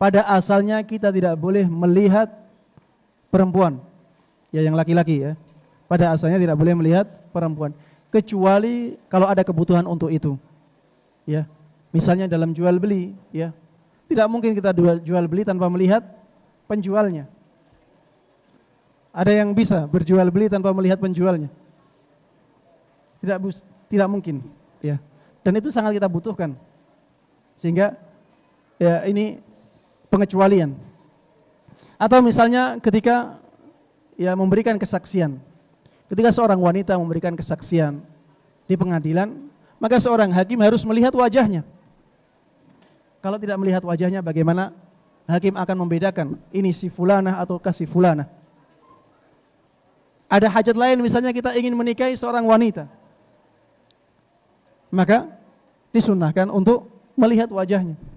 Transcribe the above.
pada asalnya kita tidak boleh melihat perempuan. Ya yang laki-laki ya. Pada asalnya tidak boleh melihat perempuan kecuali kalau ada kebutuhan untuk itu. Ya. Misalnya dalam jual beli, ya. Tidak mungkin kita jual beli tanpa melihat penjualnya. Ada yang bisa berjual beli tanpa melihat penjualnya? Tidak tidak mungkin, ya. Dan itu sangat kita butuhkan. Sehingga ya ini pengecualian. Atau misalnya ketika ya memberikan kesaksian. Ketika seorang wanita memberikan kesaksian di pengadilan, maka seorang hakim harus melihat wajahnya. Kalau tidak melihat wajahnya bagaimana hakim akan membedakan ini si fulanah atau kasih fulanah. Ada hajat lain misalnya kita ingin menikahi seorang wanita. Maka disunahkan untuk melihat wajahnya.